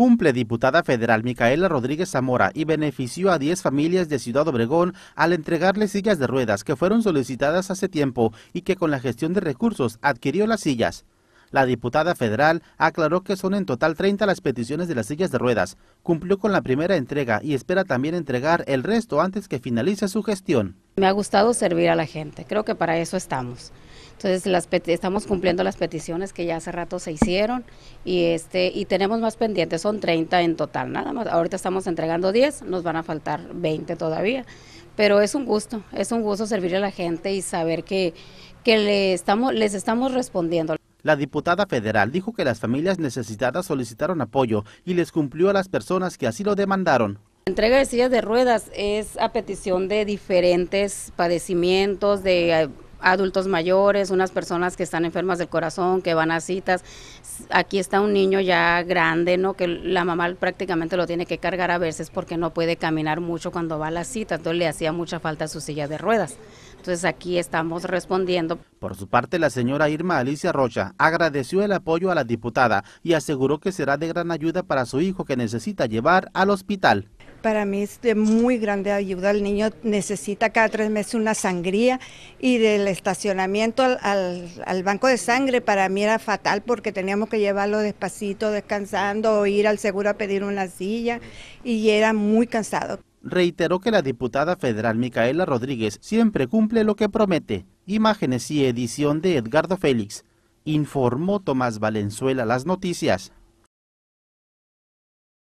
cumple diputada federal Micaela Rodríguez Zamora y benefició a 10 familias de Ciudad Obregón al entregarle sillas de ruedas que fueron solicitadas hace tiempo y que con la gestión de recursos adquirió las sillas. La diputada federal aclaró que son en total 30 las peticiones de las sillas de ruedas. Cumplió con la primera entrega y espera también entregar el resto antes que finalice su gestión. Me ha gustado servir a la gente, creo que para eso estamos. Entonces estamos cumpliendo las peticiones que ya hace rato se hicieron y este y tenemos más pendientes, son 30 en total, nada más. Ahorita estamos entregando 10, nos van a faltar 20 todavía, pero es un gusto, es un gusto servir a la gente y saber que, que le estamos les estamos respondiendo. La diputada federal dijo que las familias necesitadas solicitaron apoyo y les cumplió a las personas que así lo demandaron. La entrega de sillas de ruedas es a petición de diferentes padecimientos, de eh, adultos mayores, unas personas que están enfermas del corazón, que van a citas. Aquí está un niño ya grande, ¿no? Que la mamá prácticamente lo tiene que cargar a veces porque no puede caminar mucho cuando va a las citas, entonces le hacía mucha falta su silla de ruedas. Entonces aquí estamos respondiendo. Por su parte, la señora Irma Alicia Rocha agradeció el apoyo a la diputada y aseguró que será de gran ayuda para su hijo que necesita llevar al hospital. Para mí es de muy grande ayuda. El niño necesita cada tres meses una sangría y del estacionamiento al, banco de sangre para mí era fatal porque teníamos que llevarlo despacito, descansando o ir al seguro a pedir una silla y era muy cansado. Reiteró que la diputada federal Micaela Rodríguez siempre cumple lo que promete. Imágenes y edición de Edgardo Félix. Informó Tomás Valenzuela las noticias.